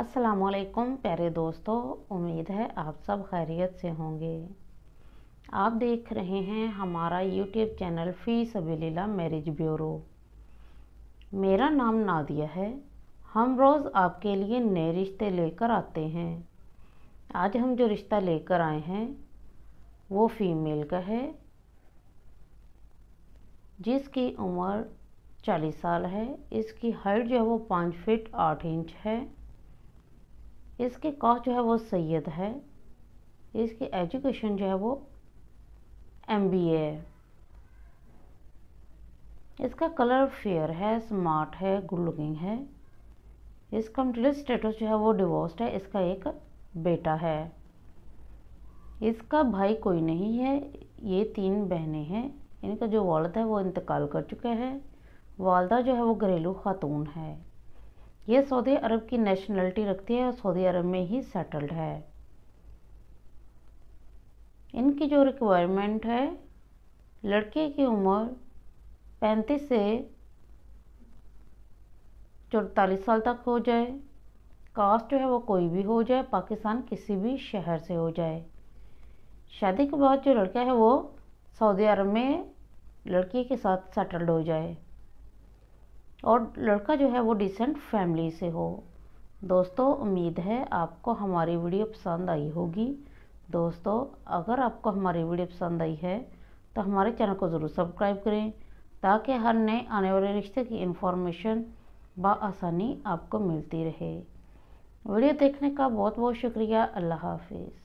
असलकुम प्यारे दोस्तों उम्मीद है आप सब खैरियत से होंगे आप देख रहे हैं हमारा यूट्यूब चैनल फ़ी सबीला मैरिज ब्यूरो मेरा नाम नादिया है हम रोज़ आपके लिए नए रिश्ते लेकर आते हैं आज हम जो रिश्ता लेकर आए हैं वो फ़ीमेल का है जिसकी उम्र चालीस साल है इसकी हाइट जो है वो पाँच फिट आठ इंच है इसके कॉ जो है वो सैयद है इसकी एजुकेशन जो है वो एम बी ए है इसका कलर फेयर है स्मार्ट है गुड लुकिंग है इसका मिडिल स्टेटस जो है वो डिवोर्स्ड है इसका एक बेटा है इसका भाई कोई नहीं है ये तीन बहनें हैं इनका जो वालद है वो इंतकाल कर चुका है वालदा जो है वो घरेलू खातून है यह सऊदी अरब की नेशनलिटी रखती है और सऊदी अरब में ही सेटल्ड है इनकी जो रिक्वायरमेंट है लड़के की उम्र 35 से चौतालीस साल तक हो जाए कास्ट जो है वो कोई भी हो जाए पाकिस्तान किसी भी शहर से हो जाए शादी के बाद जो लड़का है वो सऊदी अरब में लड़की के साथ सेटल्ड हो जाए और लड़का जो है वो डिसेंट फैमिली से हो दोस्तों उम्मीद है आपको हमारी वीडियो पसंद आई होगी दोस्तों अगर आपको हमारी वीडियो पसंद आई है तो हमारे चैनल को ज़रूर सब्सक्राइब करें ताकि हर नए आने वाले रिश्ते की इन्फॉर्मेशन आसानी आपको मिलती रहे वीडियो देखने का बहुत बहुत शुक्रिया अल्लाह हाफिज़